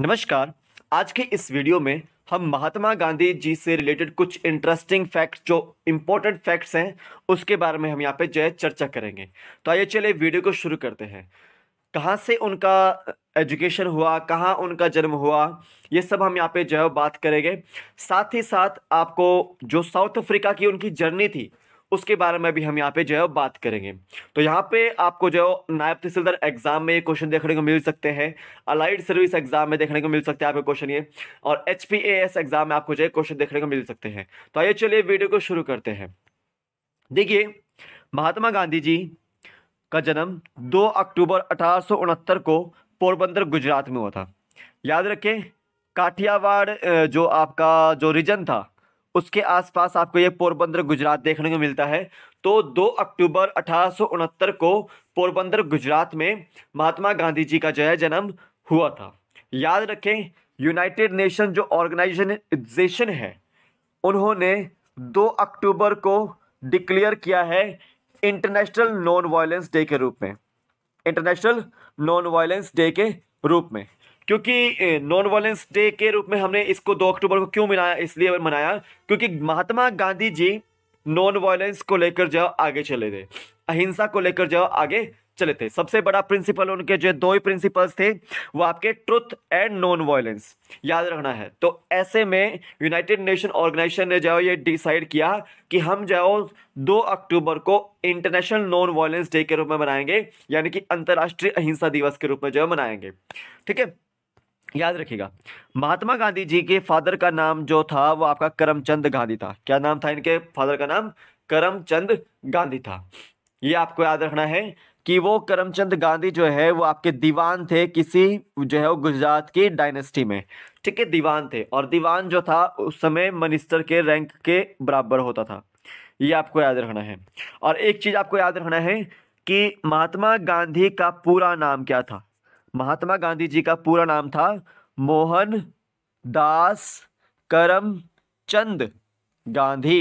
नमस्कार आज के इस वीडियो में हम महात्मा गांधी जी से रिलेटेड कुछ इंटरेस्टिंग फैक्ट्स जो इम्पोर्टेंट फैक्ट्स हैं उसके बारे में हम यहाँ पे जो है चर्चा करेंगे तो आइए चले वीडियो को शुरू करते हैं कहाँ से उनका एजुकेशन हुआ कहाँ उनका जन्म हुआ ये सब हम यहाँ पे जो है बात करेंगे साथ ही साथ आपको जो साउथ अफ्रीका की उनकी जर्नी थी उसके बारे में भी हम यहाँ पे जो है बात करेंगे तो यहाँ पे आपको जो है नायब तहसीलदार एग्जाम में ये क्वेश्चन देखने को मिल सकते हैं अलाइड सर्विस एग्जाम में देखने को मिल सकते हैं आपके क्वेश्चन ये और एच एग्जाम में आपको जो है क्वेश्चन देखने को मिल सकते हैं तो आइए चलिए वीडियो को शुरू करते हैं देखिए महात्मा गांधी जी का जन्म दो अक्टूबर अठारह को पोरबंदर गुजरात में हुआ था याद रखें काठियावाड़ जो आपका जो रीजन था उसके आसपास आपको ये पोरबंदर गुजरात देखने को मिलता है तो 2 अक्टूबर अठारह को पोरबंदर गुजरात में महात्मा गांधी जी का जो है जन्म हुआ था याद रखें यूनाइटेड नेशन जो ऑर्गेनाइजेशन है उन्होंने 2 अक्टूबर को डिक्लेयर किया है इंटरनेशनल नॉन वायलेंस डे के रूप में इंटरनेशनल नॉन वायलेंस डे के रूप में क्योंकि नॉन वायलेंस डे के रूप में हमने इसको दो अक्टूबर को क्यों मनाया इसलिए मनाया क्योंकि महात्मा गांधी जी नॉन वायलेंस को लेकर जो आगे चले थे अहिंसा को लेकर जो आगे चले थे सबसे बड़ा प्रिंसिपल उनके जो दो ही प्रिंसिपल्स थे वो आपके ट्रुथ एंड नॉन वायलेंस याद रखना है तो ऐसे में यूनाइटेड नेशन ऑर्गेनाइजेशन ने जो ये डिसाइड किया कि हम जो दो अक्टूबर को इंटरनेशनल नॉन वायलेंस डे के रूप में मनाएंगे यानी कि अंतर्राष्ट्रीय अहिंसा दिवस के रूप में जो मनाएंगे ठीक है याद रखिएगा महात्मा गांधी जी के फादर का नाम जो था वो आपका करमचंद गांधी था क्या नाम था इनके फादर का नाम करमचंद गांधी था ये आपको याद रखना है कि वो करमचंद गांधी जो है वो आपके दीवान थे किसी जो है वो गुजरात की डायनेस्टी में ठीक है दीवान थे और दीवान जो था उस समय मिनिस्टर के रैंक के बराबर होता था ये आपको याद रखना है और एक चीज़ आपको याद रखना है कि महात्मा गांधी का पूरा नाम क्या था महात्मा गांधी जी का पूरा नाम था मोहन दास करमचंद गांधी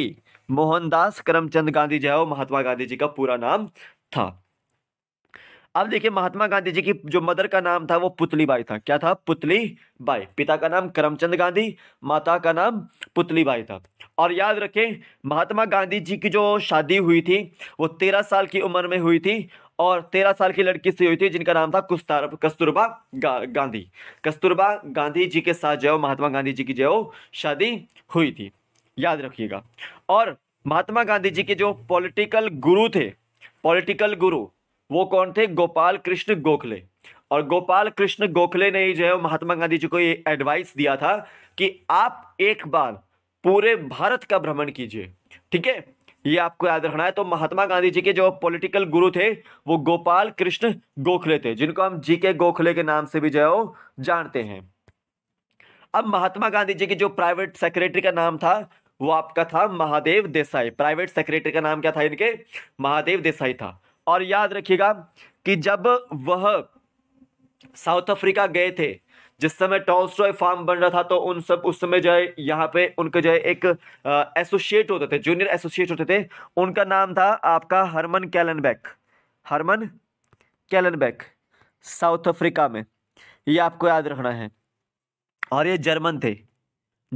मोहनदास करमचंद गांधी जो है वो महात्मा गांधी जी का पूरा नाम था अब देखिए महात्मा गांधी जी की जो मदर का नाम था वो पुतली बाई था क्या था पुतली बाई पिता का नाम करमचंद गांधी माता का नाम पुतली बाई था और याद रखें महात्मा गांधी जी की जो शादी हुई थी वो तेरह साल की उम्र में हुई थी और तेरह साल की लड़की से हुई थी जिनका नाम था कुस्तार कस्तूरबा गा, गांधी कस्तूरबा गांधी जी के साथ जो महात्मा गांधी जी की जो शादी हुई थी याद रखिएगा और महात्मा गांधी जी के जो पॉलिटिकल गुरु थे पॉलिटिकल गुरु वो कौन थे गोपाल कृष्ण गोखले और गोपाल कृष्ण गोखले ने ही जो है महात्मा गांधी जी को ये एडवाइस दिया था कि आप एक बार पूरे भारत का भ्रमण कीजिए ठीक है ये आपको याद रखना है तो महात्मा गांधी जी के जो पॉलिटिकल गुरु थे वो गोपाल कृष्ण गोखले थे जिनको हम जी के गोखले के नाम से भी जो है जानते हैं अब महात्मा गांधी जी के जो प्राइवेट सेक्रेटरी का नाम था वो आपका था महादेव देसाई प्राइवेट सेक्रेटरी का नाम क्या था इनके महादेव देसाई था और याद रखिएगा कि जब वह साउथ अफ्रीका गए थे जिस समय टॉल्स्टॉय फार्म बन रहा था तो उन सब उस समय जो है यहाँ पे उनके जो है एक एसोसिएट होते थे जूनियर एसोसिएट होते थे उनका नाम था आपका Hermann Kallenbach Hermann Kallenbach South Africa में ये आपको याद रखना है और ये जर्मन थे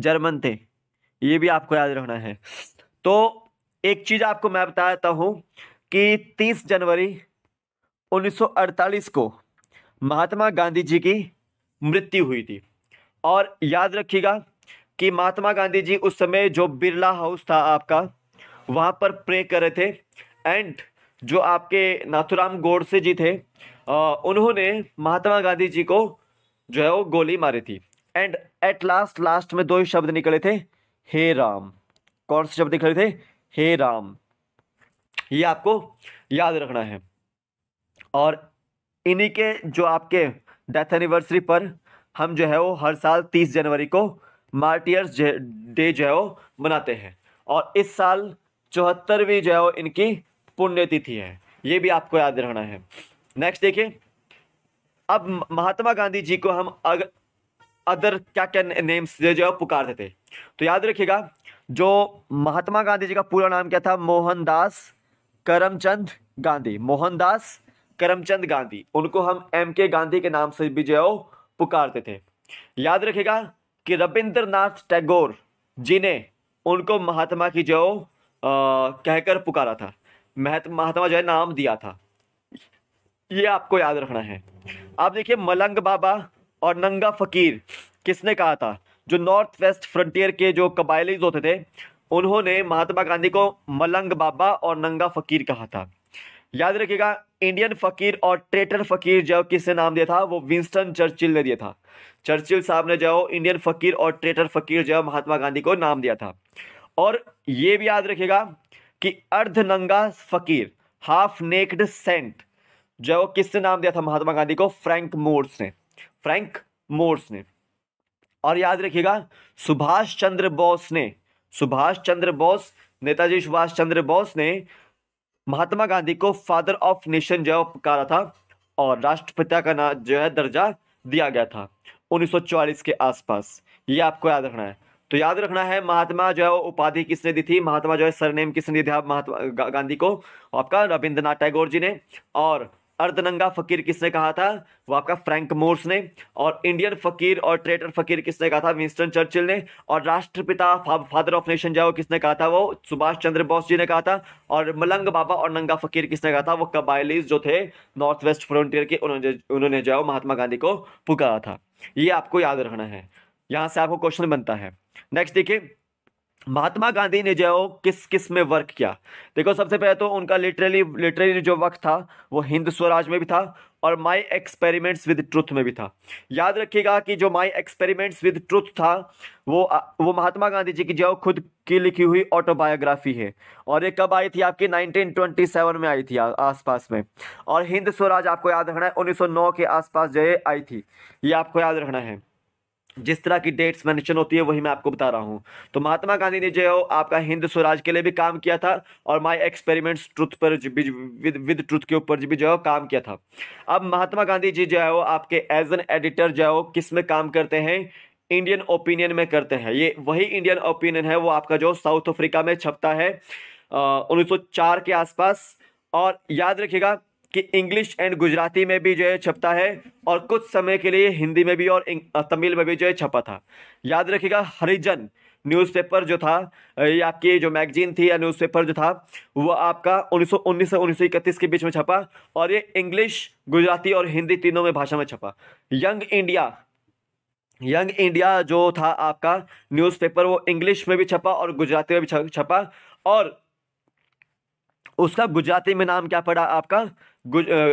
जर्मन थे ये भी आपको याद रखना है तो एक चीज़ आपको मैं बताता हूँ कि 30 जनवरी 1948 को महात्मा गांधी जी की मृत्यु हुई थी और याद रखिएगा कि महात्मा गांधी जी उस समय जो बिरला हाउस था आपका वहाँ पर प्रे कर रहे थे एंड जो आपके नाथुराम गोडसे जी थे उन्होंने महात्मा गांधी जी को जो है वो गोली मारी थी एंड एट लास्ट लास्ट में दो ही शब्द निकले थे हे राम कौन से शब्द निकले थे हे राम ये आपको याद रखना है और इन्हीं के जो आपके डेथ एनिवर्सरी पर हम जो है वो हर साल तीस जनवरी को मार्टियर्स डे जो है वो मनाते हैं और इस साल चौहत्तरवीं जो है वो इनकी पुण्यतिथि है ये भी आपको याद रखना है नेक्स्ट देखिए अब महात्मा गांधी जी को हम अग, अदर क्या क्या नेम्स जो है पुकारते थे तो याद रखिएगा जो महात्मा गांधी जी का पूरा नाम क्या था मोहनदास करमचंद गांधी मोहनदास करमचंद गांधी उनको हम एम के गांधी के नाम से भी जो पुकारते थे याद रखेगा कि रविंद्रनाथ टैगोर जी ने उनको महात्मा की जो कहकर पुकारा था महात्मा जो है नाम दिया था ये आपको याद रखना है आप देखिए मलंग बाबा और नंगा फकीर किसने कहा था जो नॉर्थ वेस्ट फ्रंटियर के जो कबायलीज होते थे उन्होंने महात्मा गांधी को मलंग बाबा और नंगा फकीर कहा था याद रखिएगा इंडियन फकीर और ट्रेटर फकीर जो किसने नाम दिया था वो विंस्टन चर्चिल ने दिया था चर्चिल साहब ने जो इंडियन फकीर और ट्रेटर फकीर जो महात्मा गांधी को नाम दिया था और ये भी याद रखिएगा कि अर्ध नंगा फकीर हाफ नेक्ड सेंट जो किसने नाम दिया था महात्मा गांधी को फ्रैंक मोर्स ने फ्रैंक मोर्स ने और याद रखिएगा सुभाष चंद्र बोस ने सुभाष चंद्र बोस नेताजी सुभाष चंद्र बोस ने महात्मा गांधी को फादर ऑफ नेशन जो पुकारा था और राष्ट्रपिता का नाम जो है दर्जा दिया गया था 1944 के आसपास ये आपको याद रखना है तो याद रखना है महात्मा जो है वो उपाधि किसने दी थी महात्मा जो है सरनेम किसने दिया महात्मा गांधी को आपका रविंद्रनाथ टैगोर जी ने और अर्धनंगा फकीर किसने कहा था वो आपका फ्रैंक मोर्स ने और इंडियन फकीर और ट्रेटर फकीर किसने कहा था विंस्टन चर्चिल ने और राष्ट्रपिता फादर ऑफ नेशन जाओ किसने कहा था वो सुभाष चंद्र बोस जी ने कहा था और मलंग बाबा और नंगा फकीर किसने कहा था वो कबायलीज जो थे नॉर्थ वेस्ट फ्रंटियर के उन्होंने उन्होंने जो महात्मा गांधी को पुकारा था ये आपको याद रखना है यहाँ से आपको क्वेश्चन बनता है नेक्स्ट देखिए महात्मा गांधी ने जो किस किस में वर्क किया देखो सबसे पहले तो उनका लिटरली लिटरली जो वक्त था वो हिंद स्वराज में भी था और माय एक्सपेरिमेंट्स विद ट्रुथ में भी था याद रखिएगा कि जो माय एक्सपेरिमेंट्स विद ट्रुथ था वो वो महात्मा गांधी जी की जो खुद की लिखी हुई ऑटोबायोग्राफी है और ये कब आई थी आपकी 1927 में आई थी आसपास में और हिंद स्वराज आपको याद रखना है 1909 के आसपास जो है आई थी ये आपको याद रखना है जिस तरह की डेट्स मेंशन होती है वही मैं आपको बता रहा हूँ तो महात्मा गांधी ने जो आपका हिंद स्वराज के लिए भी काम किया था और माई एक्सपेरिमेंट्स ट्रुथ पर विद विद ट्रुथ के ऊपर भी जो है काम किया था अब महात्मा गांधी जी जो है वो आपके एज एन एडिटर जो है वो किस में काम करते हैं इंडियन ओपिनियन में करते हैं ये वही इंडियन ओपिनियन है वो आपका जो साउथ अफ्रीका में छपता है उन्नीस के आसपास और याद रखिएगा कि इंग्लिश एंड गुजराती में भी जो है छपता है और कुछ समय के लिए हिंदी में भी और तमिल में भी जो है छपा था याद रखिएगा हरिजन न्यूज़पेपर जो था ये आपकी जो मैगजीन थी या न्यूज़पेपर जो था वो आपका 1919 से उन्नीस सौ के बीच में छपा और ये इंग्लिश गुजराती और हिंदी तीनों में भाषा में छपा यंग इंडिया यंग इंडिया जो था आपका न्यूज़पेपर वो इंग्लिश में भी छपा और गुजराती में भी छपा और उसका गुजराती में नाम क्या पड़ा आपका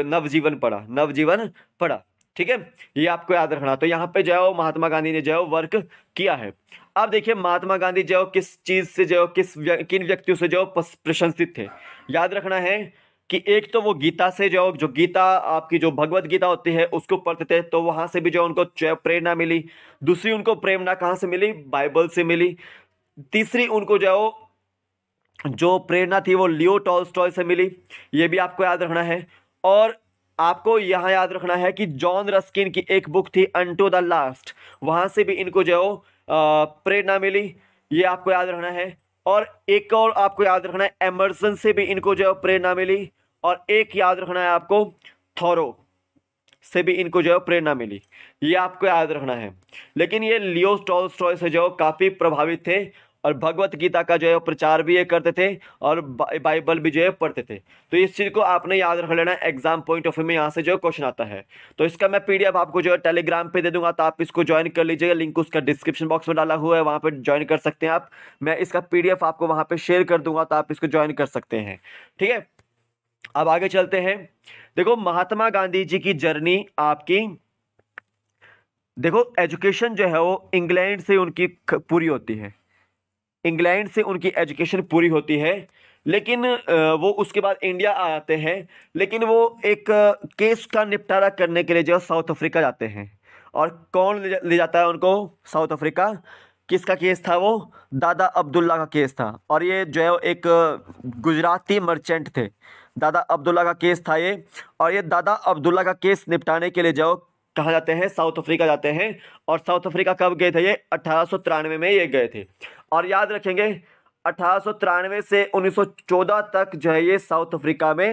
नवजीवन पड़ा नवजीवन पड़ा ठीक है ये आपको याद रखना तो यहाँ पे जो महात्मा गांधी ने जो वर्क किया है अब देखिए महात्मा गांधी जो किस चीज़ से जो किस व्या, किन व्यक्तियों से जो प्रशंसित थे याद रखना है कि एक तो वो गीता से जो जो गीता आपकी जो भगवत गीता होती है उसको पढ़ते थे तो वहाँ से भी जो उनको प्रेरणा मिली दूसरी उनको प्रेरणा कहाँ से मिली बाइबल से मिली तीसरी उनको जो जो प्रेरणा थी वो लियो टॉल से मिली ये भी आपको याद रखना है और आपको यहाँ याद रखना है कि जॉन रस्किन की एक बुक थी अनटू द लास्ट वहाँ से भी इनको जो प्रेरणा मिली ये आपको याद रखना है और एक और आपको याद रखना है एमर्सन से भी इनको जो प्रेरणा मिली और एक याद रखना है आपको थोरो से भी इनको जो है प्रेरणा मिली ये आपको याद रखना है लेकिन ये लियो स्टॉल से जो काफ़ी प्रभावित थे और भगवत गीता का जो है वो प्रचार भी ये करते थे और बाइबल भी जो है पढ़ते थे तो इस चीज़ को आपने याद रख लेना एग्जाम पॉइंट ऑफ व्यू में यहाँ से जो क्वेश्चन आता है तो इसका मैं पीडीएफ आपको जो है टेलीग्राम पे दे दूंगा तो आप इसको ज्वाइन कर लीजिएगा लिंक उसका डिस्क्रिप्शन बॉक्स में डाला हुआ है वहाँ पर ज्वाइन कर सकते हैं आप मैं इसका पी आपको वहाँ पर शेयर कर दूंगा तो आप इसको ज्वाइन कर सकते हैं ठीक है अब आगे चलते हैं देखो महात्मा गांधी जी की जर्नी आपकी देखो एजुकेशन जो है वो इंग्लैंड से उनकी पूरी होती है इंग्लैंड से उनकी एजुकेशन पूरी होती है लेकिन वो उसके बाद इंडिया आते हैं लेकिन वो एक केस का निपटारा करने के लिए जो साउथ अफ्रीका जाते हैं और कौन ले जाता है उनको साउथ अफ्रीका किसका केस था वो दादा अब्दुल्ला का केस था और ये जो है एक गुजराती मर्चेंट थे दादा अब्दुल्ला का केस था ये और ये दादा अब्दुल्ला का केस निपटाने के लिए जाओ कहाँ जाते हैं साउथ अफ्रीका जाते हैं और साउथ अफ्रीका कब गए थे ये अठारह में ये गए थे और याद रखेंगे अठारह से 1914 तक जो है ये साउथ अफ्रीका में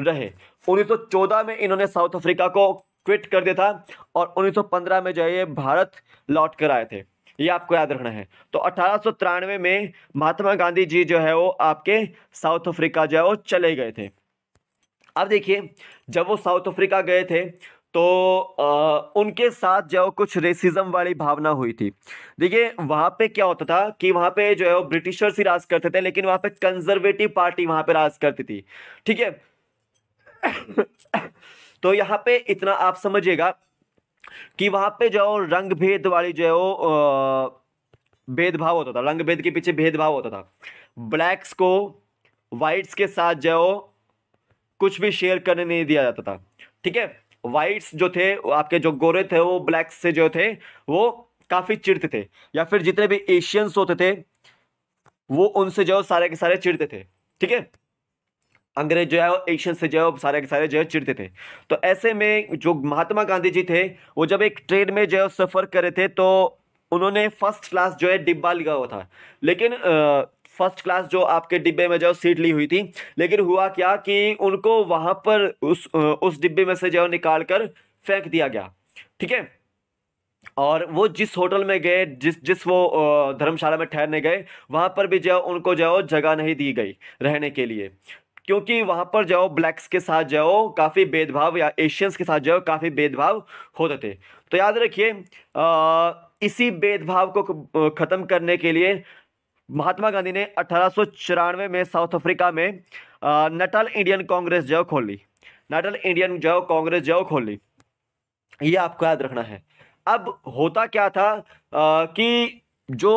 रहे 1914 में इन्होंने साउथ अफ्रीका को क्विट कर दिया था और 1915 में जो है ये भारत लौट कर आए थे ये आपको याद रखना है तो अठारह में महात्मा गांधी जी जो है वो आपके साउथ अफ्रीका जो है वो चले गए थे अब देखिए जब वो साउथ अफ्रीका गए थे तो आ, उनके साथ जो कुछ रेसिज्म वाली भावना हुई थी देखिए वहाँ पे क्या होता था कि वहाँ पे जो है वो ब्रिटिशर्स ही राज करते थे लेकिन वहाँ पे कंजर्वेटिव पार्टी वहाँ पे राज करती थी ठीक है तो यहाँ पे इतना आप समझिएगा कि वहाँ पे जो रंग भेद वाली जो है वो भेदभाव होता था रंग भेद के पीछे भेदभाव होता था ब्लैक्स को वाइट्स के साथ जो कुछ भी शेयर करने नहीं दिया जाता था ठीक है वाइट्स जो थे आपके जो गोरे थे वो ब्लैक्स से जो थे वो काफ़ी चिड़ते थे या फिर जितने भी एशियंस होते थे वो उनसे जो सारे के सारे चिड़ते थे ठीक है अंग्रेज जो है वो एशियन से जो है सारे के सारे जो है चिड़ते थे तो ऐसे में जो महात्मा गांधी जी थे वो जब एक ट्रेन में जो है सफ़र करे थे तो उन्होंने फर्स्ट क्लास जो है डिब्बा लिखा हुआ था लेकिन आ, फर्स्ट क्लास जो आपके डिब्बे में जो सीट ली हुई थी लेकिन हुआ क्या कि उनको वहाँ पर उस उस डिब्बे में से जो निकाल कर फेंक दिया गया ठीक है और वो जिस होटल में गए जिस जिस वो धर्मशाला में ठहरने गए वहाँ पर भी जो उनको जो जगह नहीं दी गई रहने के लिए क्योंकि वहाँ पर जाओ ब्लैक्स के साथ जाओ काफ़ी भेदभाव या एशियंस के साथ जाओ काफ़ी भेदभाव होते थे तो याद रखिए इसी भेदभाव को ख़त्म करने के लिए महात्मा गांधी ने अठारह में साउथ अफ्रीका में नटल इंडियन कांग्रेस जो खोली नटल इंडियन जो कांग्रेस जो खोली ये आपको याद रखना है अब होता क्या था आ, कि जो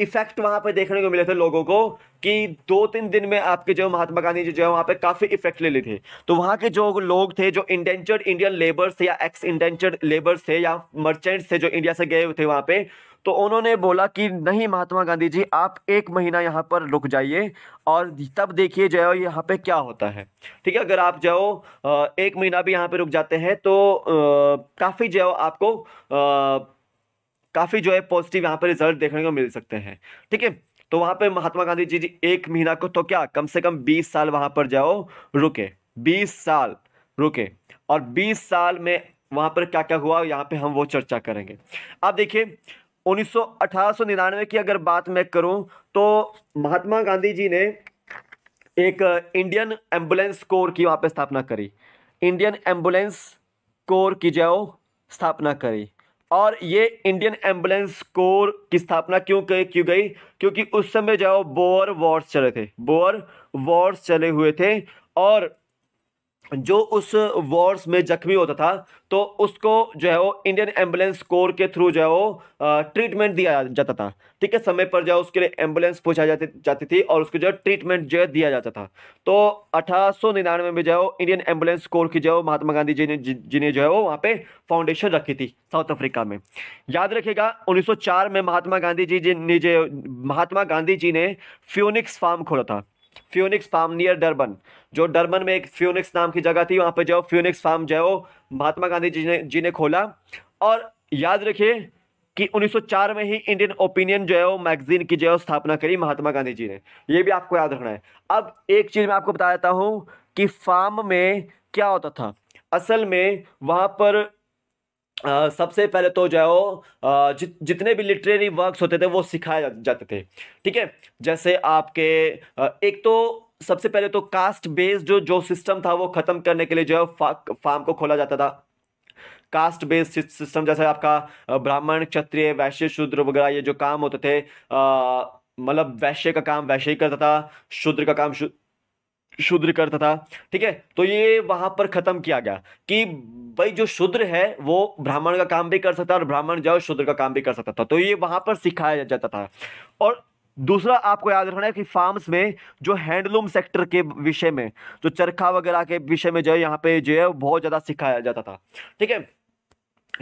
इफेक्ट वहां पे देखने को मिले थे लोगों को कि दो तीन दिन में आपके जो महात्मा गांधी जी जो है वहां पे काफ़ी इफेक्ट ले ली थे तो वहां के जो लोग थे जो इंडेंचर्ड इंडियन लेबर्स थे या एक्स इंडेंचर्ड लेबर्स थे या मर्चेंट्स थे जो इंडिया से गए थे वहां पे तो उन्होंने बोला कि नहीं महात्मा गांधी जी आप एक महीना यहाँ पर रुक जाइए और तब देखिए जाओ यहाँ पे क्या होता है ठीक है अगर आप जाओ एक महीना भी यहाँ पे रुक जाते हैं तो काफ़ी जो आपको काफ़ी जो है पॉजिटिव यहाँ पर रिजल्ट देखने को मिल सकते हैं ठीक है तो वहाँ पर महात्मा गांधी जी जी एक महीना को तो क्या कम से कम बीस साल वहाँ पर जाओ रुके बीस साल रुके और बीस साल में वहाँ पर क्या क्या हुआ यहाँ पे हम वो चर्चा करेंगे अब देखिए उन्नीस सौ अठारह की अगर बात मैं करूं तो महात्मा गांधी जी ने एक इंडियन एम्बुलेंस कोर की वहाँ पे स्थापना करी इंडियन एम्बुलेंस कोर की जो स्थापना करी और ये इंडियन एम्बुलेंस कोर की स्थापना क्यों कही क्यों गई क्योंकि उस समय जो बोअर वॉर्स चले थे बोअर वॉर्स चले हुए थे और जो उस वॉर्स में जख्मी होता था तो उसको जो है वो इंडियन एम्बुलेंस कोर के थ्रू जो है वो ट्रीटमेंट दिया जाता था ठीक है समय पर जो है उसके लिए एम्बुलेंस पहुँचाई जाती जाती थी और उसको जो है ट्रीटमेंट जो है दिया जाता था तो अठारह निन्यानवे में जो है वो इंडियन एम्बुलेंस कोर की जो है महात्मा गांधी जी ने जी ने जो है वो वहाँ पर फाउंडेशन रखी थी साउथ अफ्रीका में याद रखेगा उन्नीस में महात्मा गांधी जी ने जो महात्मा गांधी जी ने फ्यूनिक्स फार्म खोला था फ्यूनिक्स फार्म नियर डरबन जो डरबन में एक फ्यूनिक्स नाम की जगह थी वहाँ पर जाओ फ्यूनिक्स फार्म जाओ महात्मा गांधी जी ने जी ने खोला और याद रखिए कि 1904 में ही इंडियन ओपिनियन जो है वो मैगजीन की जो है स्थापना करी महात्मा गांधी जी ने ये भी आपको याद रखना है अब एक चीज़ मैं आपको बता देता हूँ कि फार्म में क्या होता था असल में वहाँ पर आ, सबसे पहले तो जो है वो जित, जितने भी लिटरेरी वर्क्स होते थे वो सिखाए जाते थे ठीक है जैसे आपके एक तो सबसे पहले तो कास्ट बेस्ड जो जो सिस्टम था वो ख़त्म करने के लिए जो है फा, फार्म को खोला जाता था कास्ट बेस्ड सिस्टम जैसे आपका ब्राह्मण क्षत्रिय वैश्य शूद्र वगैरह ये जो काम होते थे मतलब वैश्य का काम वैश्य ही करता था शूद्र का काम शु करता था ठीक है तो ये वहां पर खत्म किया गया कि भाई जो शूद्र है वो ब्राह्मण का काम भी कर सकता है और ब्राह्मण जो शूद्र का काम भी कर सकता था तो ये वहां पर सिखाया जाता था और दूसरा आपको याद रखना है कि फार्म्स में जो हैंडलूम सेक्टर के विषय में जो चरखा वगैरह के विषय में जो है यहाँ पे जो है बहुत ज़्यादा सिखाया जाता था ठीक है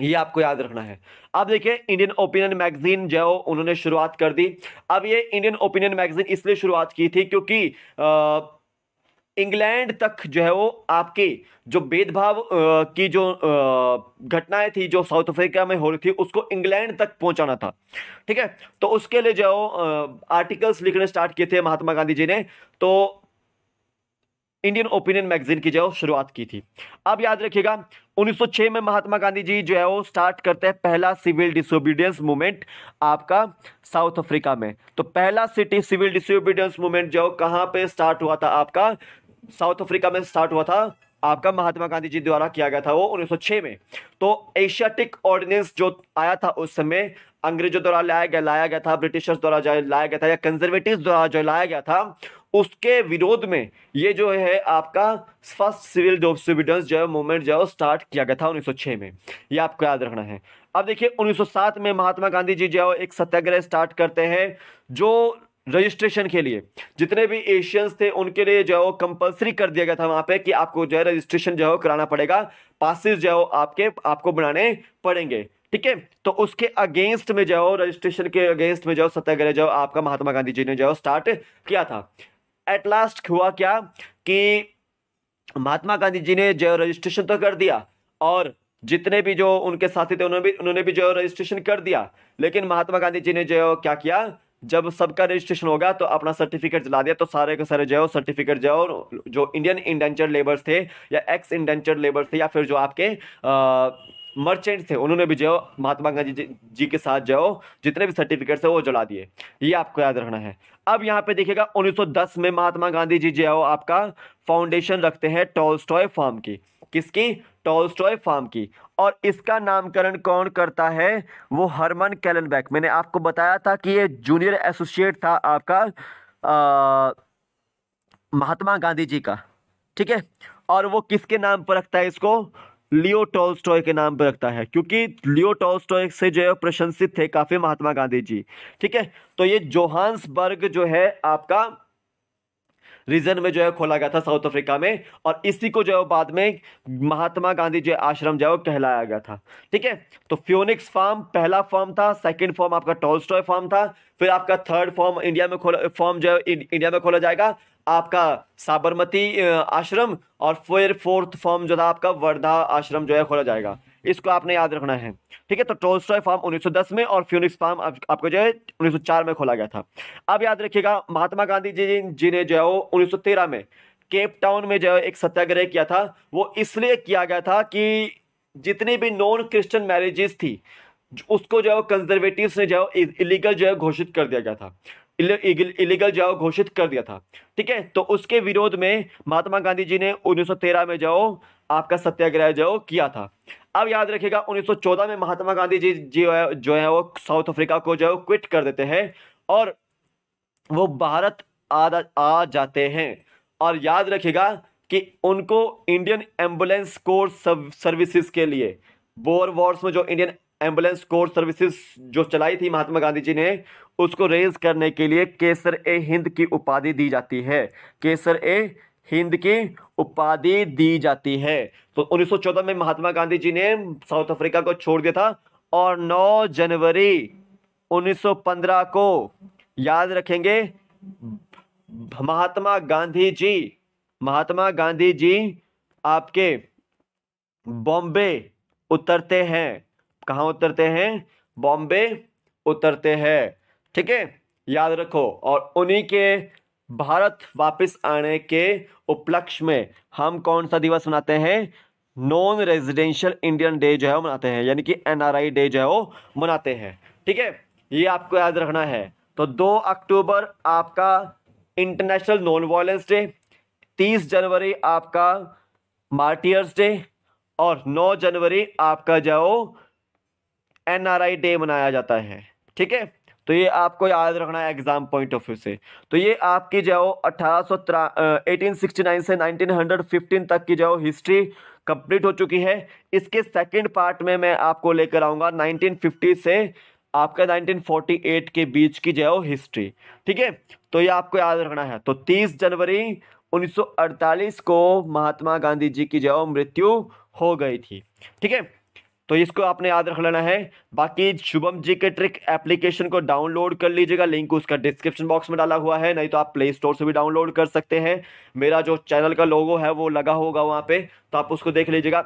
ये आपको याद रखना है अब देखिए इंडियन ओपिनियन मैगजीन जो है उन्होंने शुरुआत कर दी अब ये इंडियन ओपिनियन मैगजीन इसलिए शुरुआत की थी क्योंकि आ, इंग्लैंड तक जो है वो आपके जो भेदभाव की जो घटनाएं थी जो साउथ अफ्रीका में हो रही थी उसको इंग्लैंड तक पहुंचाना था ठीक है तो उसके लिए जो आर्टिकल्स लिखने स्टार्ट किए थे महात्मा गांधी जी ने तो इंडियन ओपिनियन मैगजीन की जो है शुरुआत की थी अब याद रखिएगा 1906 में महात्मा गांधी जी जो है वो स्टार्ट करते हैं पहला सिविल डिसोबीडियंस मूवमेंट आपका साउथ अफ्रीका में तो पहला सिटी सिविल डिसोबीडियंस मूवमेंट जो कहां कहाँ पे स्टार्ट हुआ था आपका साउथ अफ्रीका में स्टार्ट हुआ था आपका महात्मा गांधी जी द्वारा किया गया था वो 1906 में तो एशियाटिक ऑर्डिनेंस जो आया था उस समय अंग्रेजों द्वारा लाया गया लाया गया था ब्रिटिशर्स द्वारा जो लाया गया था या कंजर्वेटिव द्वारा जो लाया गया था उसके विरोध में ये जो है आपका फर्स्ट सिविल डिसोबीडियंस जो है मूवमेंट जो है स्टार्ट किया गया था 1906 में ये आपको याद रखना है अब देखिए 1907 में महात्मा गांधी जी जो है एक सत्याग्रह स्टार्ट करते हैं जो रजिस्ट्रेशन के लिए जितने भी एशियंस थे उनके लिए जो है वो कंपल्सरी कर दिया गया था वहाँ पे कि आपको जो है रजिस्ट्रेशन जो है कराना पड़ेगा पासिस जो है आपके आपको बनाने पड़ेंगे ठीक है तो उसके अगेंस्ट में जो है रजिस्ट्रेशन के अगेंस्ट में जो सत्याग्रह जो आपका महात्मा गांधी जी ने जो स्टार्ट किया था एट लास्ट हुआ क्या कि महात्मा गांधी जी ने जो रजिस्ट्रेशन तो कर दिया और जितने भी जो उनके साथी थे उन्होंने भी उन्होंने भी जो रजिस्ट्रेशन कर दिया लेकिन महात्मा गांधी जी ने जो क्या किया जब सबका रजिस्ट्रेशन होगा तो अपना सर्टिफिकेट जला दिया तो सारे के सारे जो सर्टिफिकेट जो जो इंडियन इंडेंचर लेबर्स थे या एक्स इंडेंचर लेबर्स थे या फिर जो आपके मर्चेंट थे उन्होंने भी जो महात्मा गांधी जी के साथ जो जितने भी सर्टिफिकेट्स है वो जला दिए ये आपको याद रखना है अब यहाँ पे देखिएगा 1910 में महात्मा गांधी जी जो आपका फाउंडेशन रखते हैं टॉल फार्म की किसकी टॉलस्टॉय फार्म की और इसका नामकरण कौन करता है वो हरमन कैलनबैक मैंने आपको बताया था कि ये जूनियर एसोसिएट था आपका महात्मा गांधी जी का ठीक है और वो किसके नाम पर रखता है इसको लियो टॉलस्टॉय के नाम पर रखता है क्योंकि लियो टॉलस्टॉय से जो है प्रशंसित थे काफ़ी महात्मा गांधी जी ठीक है तो ये जोहान्सबर्ग जो है आपका रीजन में जो है खोला गया था साउथ अफ्रीका में और इसी को जो है बाद में महात्मा गांधी जो आश्रम जो है कहलाया गया था ठीक है तो फ्योनिक्स फार्म पहला फॉर्म था सेकेंड फॉर्म आपका टॉलस्टॉय फॉर्म था फिर आपका थर्ड फॉर्म इंडिया में खोला फॉर्म जो है इंडिया में खोला जाएगा आपका साबरमती आश्रम और फिर फोर्थ फॉर्म जो था आपका वर्धा आश्रम जो है खोला जाएगा इसको आपने याद रखना है ठीक है तो टोलस्टॉय फार्म 1910 में और फ्यूनिक्स फार्म आप, आपको जो है 1904 में खोला गया था अब याद रखिएगा महात्मा गांधी जी जी ने जो है वो उन्नीस में केप टाउन में जो है एक सत्याग्रह किया था वो इसलिए किया गया था कि जितनी भी नॉन क्रिश्चियन मैरिजेस थी उसको जो है कंजर्वेटिव ने जो है इलीगल जो है घोषित कर दिया गया था इलीगल है घोषित कर दिया था ठीक है तो उसके विरोध में महात्मा गांधी जी ने 1913 में जाओ आपका सत्याग्रह जो किया था अब याद रखिएगा 1914 में महात्मा गांधी जी है जो है वो साउथ अफ्रीका को जो है वो क्विट कर देते हैं और वो भारत आ, आ जाते हैं और याद रखिएगा कि उनको इंडियन एम्बुलेंस कोर सर्विसेज के लिए बोर वॉर्स में जो इंडियन एम्बुलेंस कोर सर्विसेज जो चलाई थी महात्मा गांधी जी ने उसको रेज करने के लिए केसर ए हिंद की उपाधि दी जाती है केसर ए हिंद की उपाधि दी जाती है तो 1914 में महात्मा गांधी जी ने साउथ अफ्रीका को छोड़ दिया था और 9 जनवरी 1915 को याद रखेंगे महात्मा गांधी जी महात्मा गांधी जी आपके बॉम्बे उतरते हैं कहा उतरते हैं बॉम्बे उतरते हैं ठीक है याद रखो और उन्हीं के भारत वापस आने के उपलक्ष्य में हम कौन सा दिवस मनाते हैं नॉन रेजिडेंशियल इंडियन डे जो है वो मनाते हैं यानी कि एनआरआई डे जो है वो मनाते हैं ठीक है ये आपको याद रखना है तो 2 अक्टूबर आपका इंटरनेशनल नॉन वायलेंस डे 30 जनवरी आपका मार्टियर्स डे और 9 जनवरी आपका जो एनआरआई डे मनाया जाता है ठीक है तो ये आपको याद रखना है एग्ज़ाम पॉइंट ऑफ व्यू से तो ये आपकी जो अठारह सौ से 1915 तक की जो हिस्ट्री कंप्लीट हो चुकी है इसके सेकंड पार्ट में मैं आपको लेकर आऊँगा 1950 से आपका 1948 के बीच की जो हिस्ट्री ठीक है तो ये आपको याद रखना है तो 30 जनवरी 1948 को महात्मा गांधी जी की जो मृत्यु हो गई थी ठीक है तो इसको आपने याद रख लेना है बाकी शुभम जी के ट्रिक एप्लीकेशन को डाउनलोड कर लीजिएगा लिंक उसका डिस्क्रिप्शन बॉक्स में डाला हुआ है नहीं तो आप प्ले स्टोर से भी डाउनलोड कर सकते हैं मेरा जो चैनल का लोगो है वो लगा होगा वहाँ पे तो आप उसको देख लीजिएगा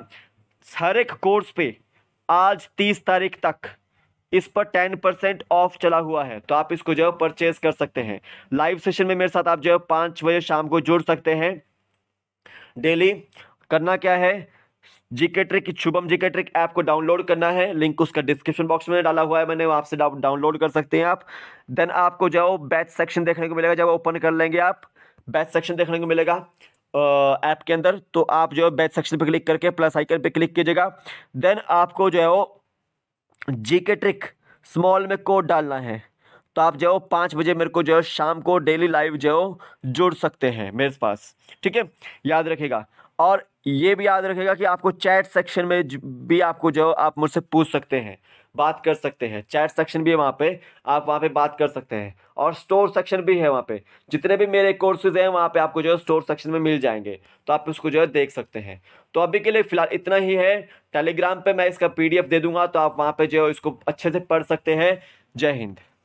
हर एक कोर्स पे आज तीस तारीख तक इस पर टेन परसेंट ऑफ चला हुआ है तो आप इसको जो है परचेज कर सकते हैं लाइव सेशन में मेरे साथ आप जो है पाँच बजे शाम को जुड़ सकते हैं डेली करना क्या है GK trick Shubham GK trick app को डाउनलोड करना है लिंक उसका डिस्क्रिप्शन बॉक्स में डाला हुआ है मैंने वहाँ से डाउनलोड कर सकते हैं आप देन आपको जो बैच सेक्शन देखने को मिलेगा जब ओपन कर लेंगे आप बैच सेक्शन देखने को मिलेगा ऐप के अंदर तो आप जो है बैच सेक्शन पर क्लिक करके प्लस आइकन पे क्लिक कीजिएगा देन आपको जो है वो जीके ट्रिक स्मॉल में कोड डालना है तो आप जो पाँच बजे मेरे को जो है शाम को डेली लाइव जो जुड़ सकते हैं मेरे पास ठीक है याद रखेगा और ये भी याद रखेगा कि आपको चैट सेक्शन में भी आपको जो आप मुझसे पूछ सकते हैं बात कर सकते हैं चैट सेक्शन भी है वहाँ पे आप वहाँ पे बात कर सकते हैं और स्टोर सेक्शन भी है वहाँ पे जितने भी मेरे कोर्सेज हैं वहाँ पे आपको जो है स्टोर सेक्शन में मिल जाएंगे तो आप उसको जो है देख सकते हैं तो अभी के लिए फ़िलहाल इतना ही है टेलीग्राम पे मैं इसका पीडीएफ दे दूंगा तो आप वहाँ पे जो है इसको अच्छे से पढ़ सकते हैं जय हिंद